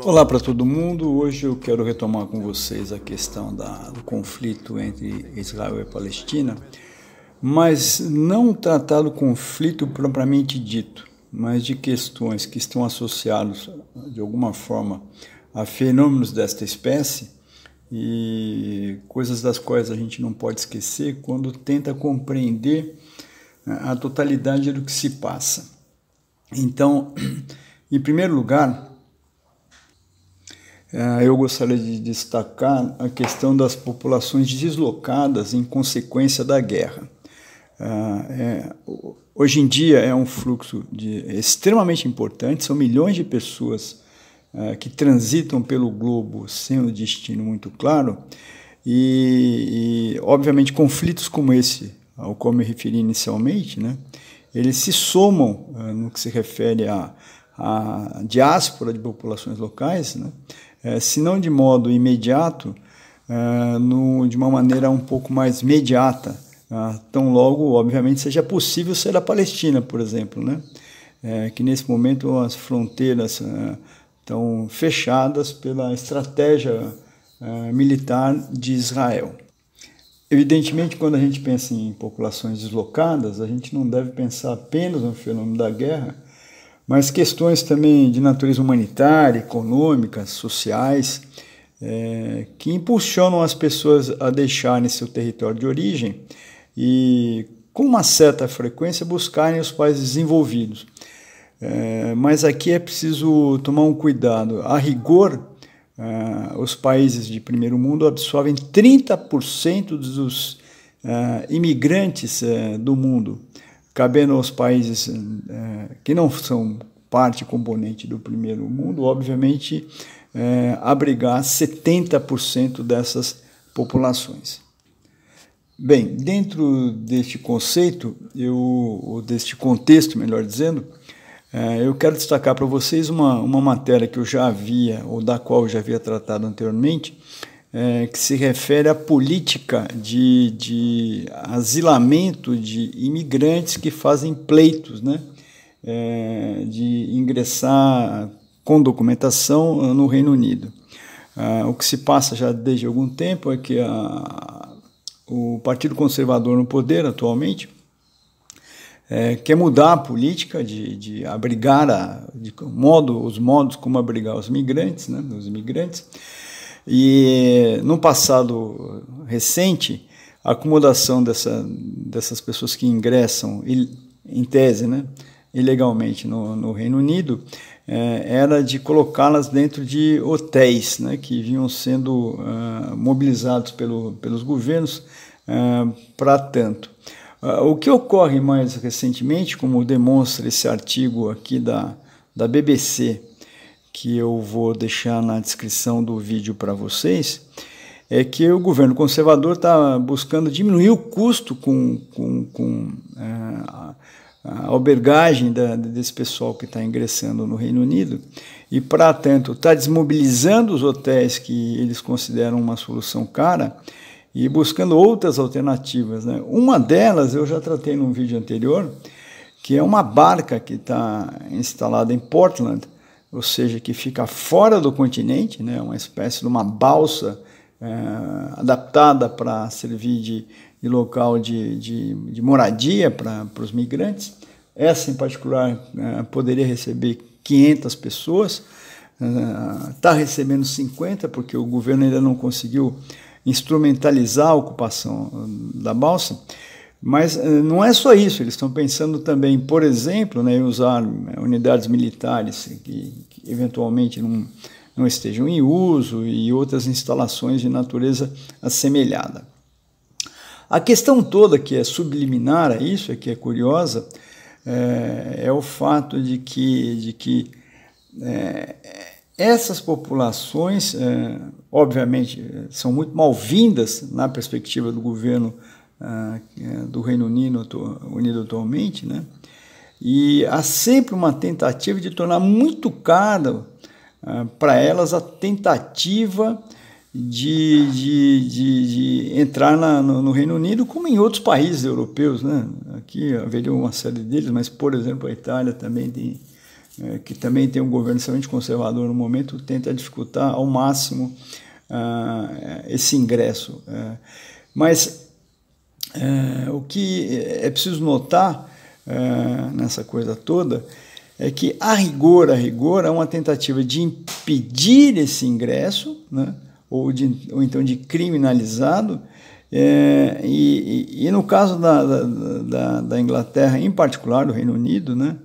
Olá para todo mundo. Hoje eu quero retomar com vocês a questão da, do conflito entre Israel e Palestina, mas não tratar do conflito propriamente dito, mas de questões que estão associadas de alguma forma a fenômenos desta espécie e coisas das quais a gente não pode esquecer quando tenta compreender né, a totalidade do que se passa. Então, em primeiro lugar, é, eu gostaria de destacar a questão das populações deslocadas em consequência da guerra. É, é, hoje em dia é um fluxo de, extremamente importante, são milhões de pessoas que transitam pelo globo sem um destino muito claro, e, e obviamente conflitos como esse, ao qual me referi inicialmente, né, eles se somam no que se refere a a diáspora de populações locais, né? é, se não de modo imediato, é, no, de uma maneira um pouco mais mediata, é, tão logo, obviamente, seja possível ser a Palestina, por exemplo, né? É, que nesse momento as fronteiras estão é, fechadas pela estratégia é, militar de Israel. Evidentemente, quando a gente pensa em populações deslocadas, a gente não deve pensar apenas no fenômeno da guerra, mas questões também de natureza humanitária, econômica, sociais, é, que impulsionam as pessoas a deixarem seu território de origem e, com uma certa frequência, buscarem os países desenvolvidos. É, mas aqui é preciso tomar um cuidado. A rigor, é, os países de primeiro mundo absorvem 30% dos é, imigrantes é, do mundo cabendo aos países é, que não são parte componente do primeiro mundo, obviamente, é, abrigar 70% dessas populações. Bem, dentro deste conceito, eu, ou deste contexto, melhor dizendo, é, eu quero destacar para vocês uma, uma matéria que eu já havia, ou da qual eu já havia tratado anteriormente, é, que se refere à política de, de asilamento de imigrantes que fazem pleitos, né? É, de ingressar com documentação no Reino Unido. Ah, o que se passa já desde algum tempo é que a, o Partido Conservador no poder atualmente é, quer mudar a política de, de abrigar a, de modo, os modos como abrigar os migrantes, né, os imigrantes, e no passado recente, a acomodação dessa, dessas pessoas que ingressam, em tese, né, ilegalmente no, no Reino Unido, eh, era de colocá-las dentro de hotéis, né, que vinham sendo ah, mobilizados pelo, pelos governos ah, para tanto. Ah, o que ocorre mais recentemente, como demonstra esse artigo aqui da, da BBC, que eu vou deixar na descrição do vídeo para vocês, é que o governo conservador está buscando diminuir o custo com, com, com é, a, a albergagem da, desse pessoal que está ingressando no Reino Unido e, para tanto, está desmobilizando os hotéis que eles consideram uma solução cara e buscando outras alternativas. Né? Uma delas eu já tratei num vídeo anterior, que é uma barca que está instalada em Portland, ou seja, que fica fora do continente, né, uma espécie de uma balsa é, adaptada para servir de, de, local de, de, de moradia para os migrantes. Essa, em particular, é, poderia receber 500 pessoas, está é, tá recebendo 50, porque o governo ainda não conseguiu instrumentalizar a ocupação hum, da balsa. Mas eh, não é só isso, eles estão pensando também, por exemplo, né, em usar eh, unidades militares que, que eventualmente não, não estejam em uso e outras instalações de natureza assemelhada. A questão toda que é subliminar a isso, é que é curiosa, é, é o fato de que, de que é, essas populações, é, obviamente, são muito mal-vindas na perspectiva do governo ah, é do Reino Unido, atualmente, né? E há sempre uma tentativa de tornar muito caro ah, para elas a tentativa de, de, de, de entrar na, no, no, Reino Unido, como em outros países europeus, né? Aqui haveria uma série deles, mas, por exemplo, a Itália também tem, eh, que também tem um governo extremamente conservador no momento, tenta dificultar ao máximo ah, esse ingresso. Eh. Mas é, o que é preciso notar é, nessa coisa toda é que, a rigor, a rigor, é uma tentativa de impedir esse ingresso, né? ou, de, ou então de criminalizado. É, e, e, no caso da, da, da, Inglaterra, em particular, do Reino Unido, né,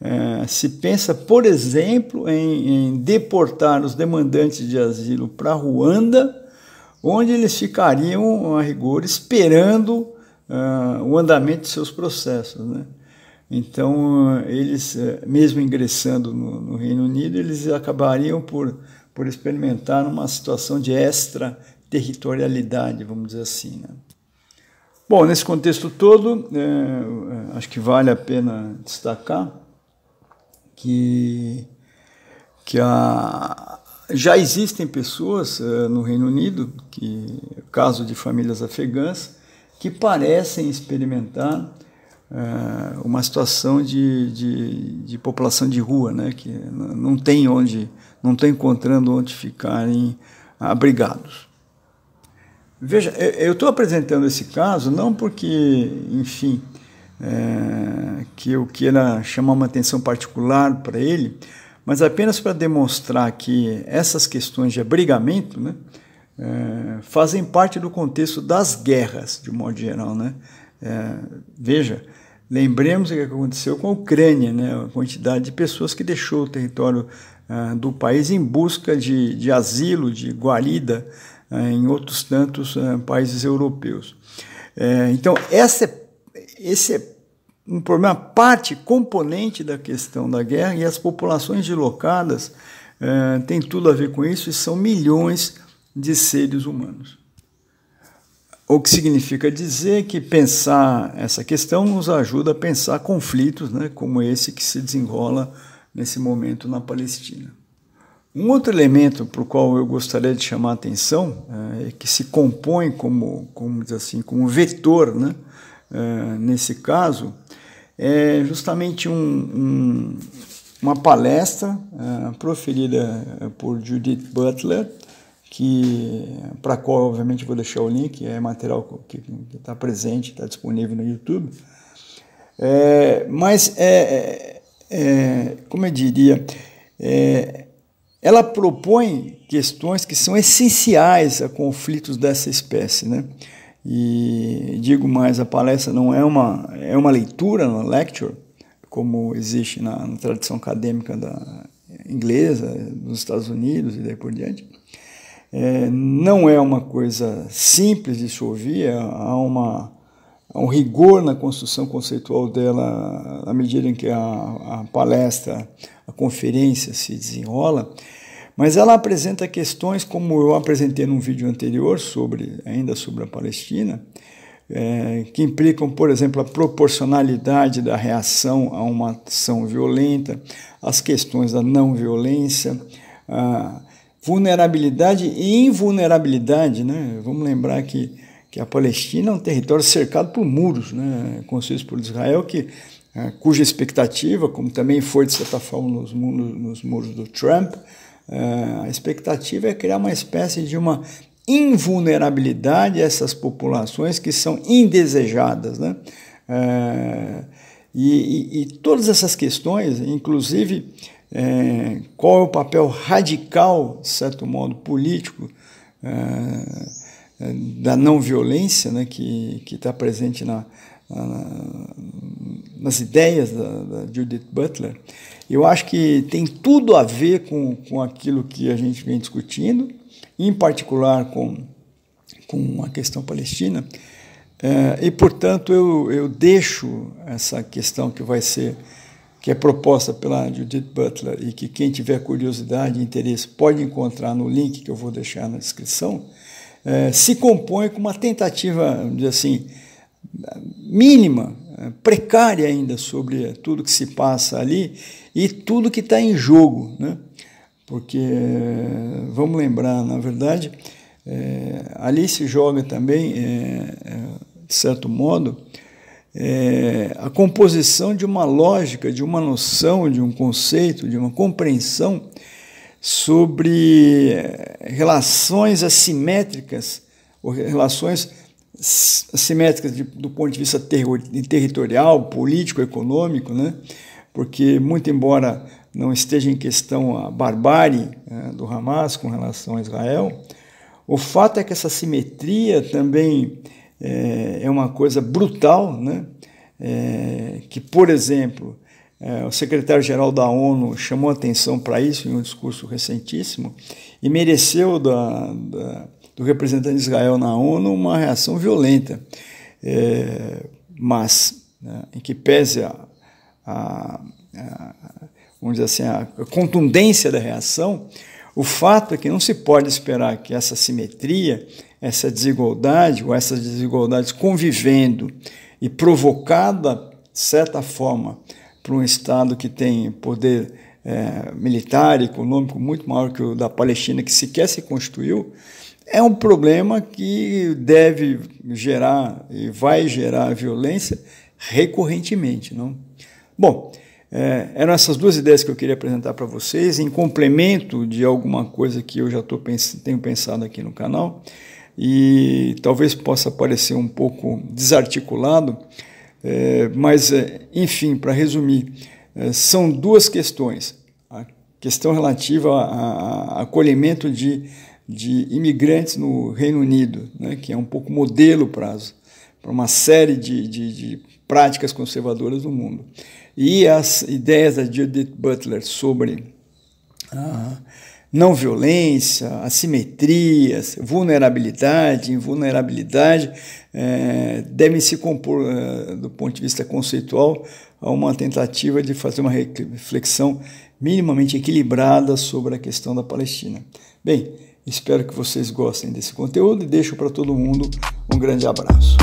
é, se pensa, por exemplo, em, em deportar os demandantes de asilo para Ruanda onde eles ficariam, a rigor, esperando uh, o andamento de seus processos. Né? Então, eles, eh, mesmo ingressando no, no, Reino Unido, eles acabariam por, por experimentar uma situação de extraterritorialidade, vamos dizer assim. Né? Bom, nesse contexto todo, é, acho que vale a pena destacar que, que a, já existem pessoas uh, no Reino Unido, que caso de famílias afegãs, que parecem experimentar uh, uma situação de, de, de, população de rua, né? que não tem onde, não estão encontrando onde ficarem abrigados. Veja, eu estou apresentando esse caso não porque, enfim, é, que eu queira chamar uma atenção particular para ele, mas apenas para demonstrar que essas questões de abrigamento né, é, fazem parte do contexto das guerras, de um modo geral. Né? É, veja, lembremos o que aconteceu com a Ucrânia, né, a quantidade de pessoas que deixou o território é, do país em busca de, de asilo, de guarida é, em outros tantos é, países europeus. É, então, essa, esse um problema, parte, componente da questão da guerra, e as populações deslocadas eh, têm tudo a ver com isso, e são milhões de seres humanos. O que significa dizer que pensar essa questão nos ajuda a pensar conflitos né, como esse que se desenrola nesse momento na Palestina. Um outro elemento para o qual eu gostaria de chamar a atenção, é, que se compõe como, como, diz assim, como vetor né, é, nesse caso, é justamente um, um, uma palestra uh, proferida é, por Judith Butler, que para qual obviamente vou deixar o link, é material que está presente, está disponível no YouTube. É, mas, é, é, é como eu diria, ela propõe questões que são essenciais a conflitos dessa espécie, né? E digo mais, a palestra não é uma, é uma leitura, uma lecture, como existe na, na tradição acadêmica da inglesa, dos Estados Unidos e daí por diante. É, não é uma coisa simples de se ouvir, é, há, uma, há um rigor na construção conceitual dela à medida em que a, a palestra, a conferência se desenrola. Mas ela apresenta questões, como eu apresentei num vídeo anterior, sobre ainda sobre a Palestina, é, que implicam, por exemplo, a proporcionalidade da reação a uma ação violenta, as questões da não violência, a vulnerabilidade e invulnerabilidade. Né? Vamos lembrar que, que a Palestina é um território cercado por muros, né? construídos por Israel, que é, cuja expectativa, como também foi de certa forma nos, nos muros do Trump, eh, a expectativa é criar uma espécie de uma invulnerabilidade a essas populações que são indesejadas. Né? Eh, e, e, e todas essas questões, inclusive é, qual é o papel radical, de certo modo, político é, da não violência né, que está presente na, nas ideias da, da, Judith Butler, eu acho que tem tudo a ver com, com aquilo que a gente vem discutindo, em particular com, com a questão palestina. É, e, portanto, eu, eu deixo essa questão que vai ser que é proposta pela Judith Butler e que quem tiver curiosidade e interesse pode encontrar no link que eu vou deixar na descrição, é, se compõe com uma tentativa, assim, mínima, eh, precária ainda sobre tudo que se passa ali e tudo que está em jogo, né? Porque eh, vamos lembrar, na verdade, é, ali se joga também, é, de certo modo, é, a composição de uma lógica, de uma noção, de um conceito, de uma compreensão sobre relações assimétricas, ou relações assimétricas de, do ponto de vista ter, territorial, político, econômico, né? porque, muito embora não esteja em questão a barbárie né, do Hamas com relação a Israel, o fato é que essa simetria também é, é uma coisa brutal, né? É, que, por exemplo, é, o secretário-geral da ONU chamou atenção para isso em um discurso recentíssimo e mereceu da, da do representante de Israel na ONU uma reação violenta. É, mas, né, em que pese a, a, a, vamos dizer assim, a contundência da reação, o fato é que não se pode esperar que essa simetria, essa desigualdade ou essas desigualdades convivendo e provocada, de certa forma, por um Estado que tem poder é, militar, econômico, muito maior que o da Palestina, que sequer se constituiu, é um problema que deve gerar e vai gerar violência recorrentemente. Não? Bom, é, eram essas duas ideias que eu queria apresentar para vocês, em complemento de alguma coisa que eu já tô, tenho pensado aqui no canal, e talvez possa parecer um pouco desarticulado, é, mas, é, enfim, para resumir, eh, são duas questões. A questão relativa ao acolhimento de, de imigrantes no Reino Unido, né, que é um pouco modelo para uma série de, de, de práticas conservadoras do mundo. E as ideias da Judith Butler sobre a não violência, assimetrias, vulnerabilidade, invulnerabilidade, é, devem se compor, eh, do ponto de vista conceitual, a uma tentativa de fazer uma reflexão minimamente equilibrada sobre a questão da Palestina. Bem, espero que vocês gostem desse conteúdo e deixo para todo mundo um grande abraço.